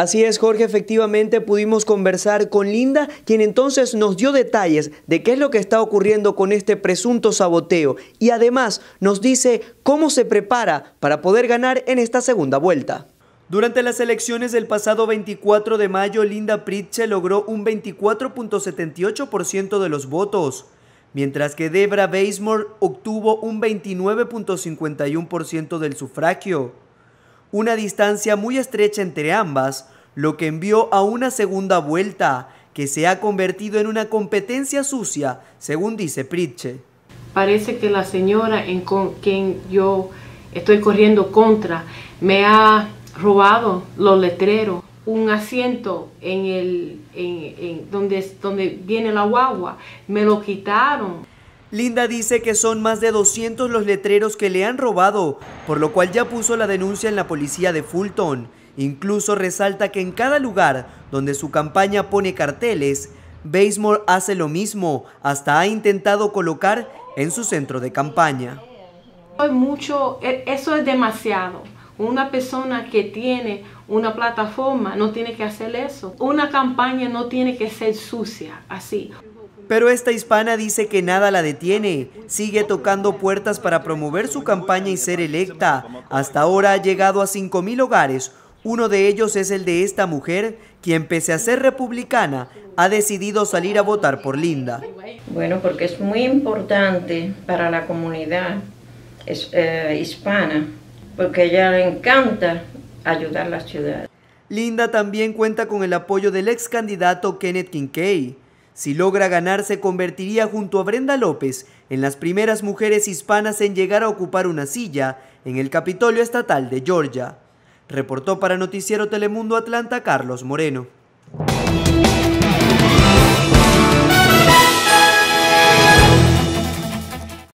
Así es, Jorge, efectivamente pudimos conversar con Linda, quien entonces nos dio detalles de qué es lo que está ocurriendo con este presunto saboteo y además nos dice cómo se prepara para poder ganar en esta segunda vuelta. Durante las elecciones del pasado 24 de mayo, Linda Pritche logró un 24.78% de los votos, mientras que Debra Basemore obtuvo un 29.51% del sufragio una distancia muy estrecha entre ambas, lo que envió a una segunda vuelta que se ha convertido en una competencia sucia, según dice Pritche. Parece que la señora en con quien yo estoy corriendo contra me ha robado los letreros, un asiento en el en, donde, donde viene la guagua, me lo quitaron. Linda dice que son más de 200 los letreros que le han robado, por lo cual ya puso la denuncia en la policía de Fulton. Incluso resalta que en cada lugar donde su campaña pone carteles, Baysmore hace lo mismo, hasta ha intentado colocar en su centro de campaña. Mucho, e, eso es demasiado. Una persona que tiene una plataforma no tiene que hacer eso. Una campaña no tiene que ser sucia, así. Pero esta hispana dice que nada la detiene, sigue tocando puertas para promover su campaña y ser electa. Hasta ahora ha llegado a 5.000 hogares, uno de ellos es el de esta mujer, quien pese a ser republicana, ha decidido salir a votar por Linda. Bueno, porque es muy importante para la comunidad eh, hispana, porque ella le encanta ayudar a la ciudad. Linda también cuenta con el apoyo del ex candidato Kenneth Kincaid. Si logra ganar, se convertiría junto a Brenda López en las primeras mujeres hispanas en llegar a ocupar una silla en el Capitolio Estatal de Georgia. Reportó para Noticiero Telemundo Atlanta Carlos Moreno.